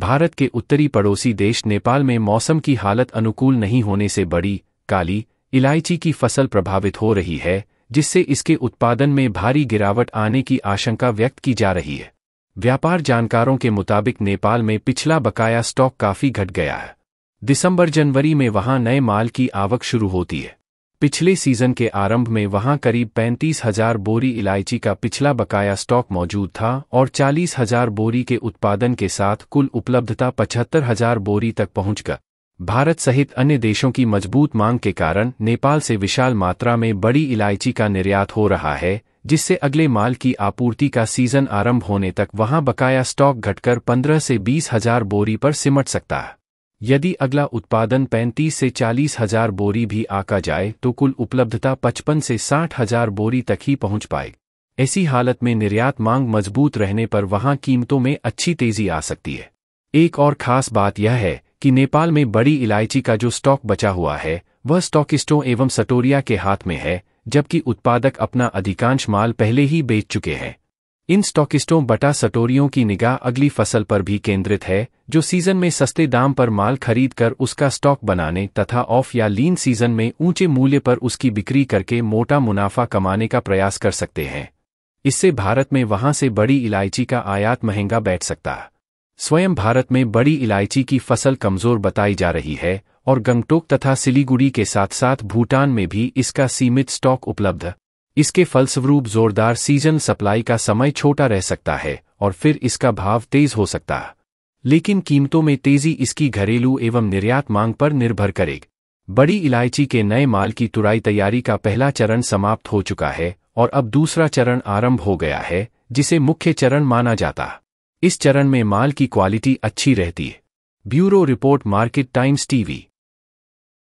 भारत के उत्तरी पड़ोसी देश नेपाल में मौसम की हालत अनुकूल नहीं होने से बड़ी काली इलायची की फसल प्रभावित हो रही है जिससे इसके उत्पादन में भारी गिरावट आने की आशंका व्यक्त की जा रही है व्यापार जानकारों के मुताबिक नेपाल में पिछला बकाया स्टॉक काफी घट गया है दिसंबर जनवरी में वहां नए माल की आवक शुरू होती है पिछले सीजन के आरंभ में वहां करीब पैंतीस हजार बोरी इलायची का पिछला बकाया स्टॉक मौजूद था और चालीस हजार बोरी के उत्पादन के साथ कुल उपलब्धता पचहत्तर हजार बोरी तक पहुंचकर भारत सहित अन्य देशों की मजबूत मांग के कारण नेपाल से विशाल मात्रा में बड़ी इलायची का निर्यात हो रहा है जिससे अगले माल की आपूर्ति का सीजन आरंभ होने तक वहां बकाया स्टॉक घटकर 15 से 20 हजार बोरी पर सिमट सकता है यदि अगला उत्पादन 35 से चालीस हजार बोरी भी आका जाए तो कुल उपलब्धता 55 से साठ हजार बोरी तक ही पहुंच पाए ऐसी हालत में निर्यात मांग मजबूत रहने पर वहां कीमतों में अच्छी तेजी आ सकती है एक और खास बात यह है कि नेपाल में बड़ी इलायची का जो स्टॉक बचा हुआ है वह स्टॉकिस्टों एवं सटोरिया के हाथ में है जबकि उत्पादक अपना अधिकांश माल पहले ही बेच चुके हैं इन स्टॉकिस्टों बटा सटोरियों की निगाह अगली फसल पर भी केंद्रित है जो सीजन में सस्ते दाम पर माल खरीद कर उसका स्टॉक बनाने तथा ऑफ या लीन सीजन में ऊंचे मूल्य पर उसकी बिक्री करके मोटा मुनाफा कमाने का प्रयास कर सकते हैं इससे भारत में वहां से बड़ी इलायची का आयात महंगा बैठ सकता है स्वयं भारत में बड़ी इलायची की फसल कमजोर बताई जा रही है और गंगटोक तथा सिलीगुड़ी के साथ साथ भूटान में भी इसका सीमित स्टॉक उपलब्ध इसके फलस्वरूप जोरदार सीजन सप्लाई का समय छोटा रह सकता है और फिर इसका भाव तेज हो सकता है लेकिन कीमतों में तेजी इसकी घरेलू एवं निर्यात मांग पर निर्भर करेगी बड़ी इलायची के नए माल की तुराई तैयारी का पहला चरण समाप्त हो चुका है और अब दूसरा चरण आरंभ हो गया है जिसे मुख्य चरण माना जाता इस चरण में माल की क्वालिटी अच्छी रहती है bureau report market times TV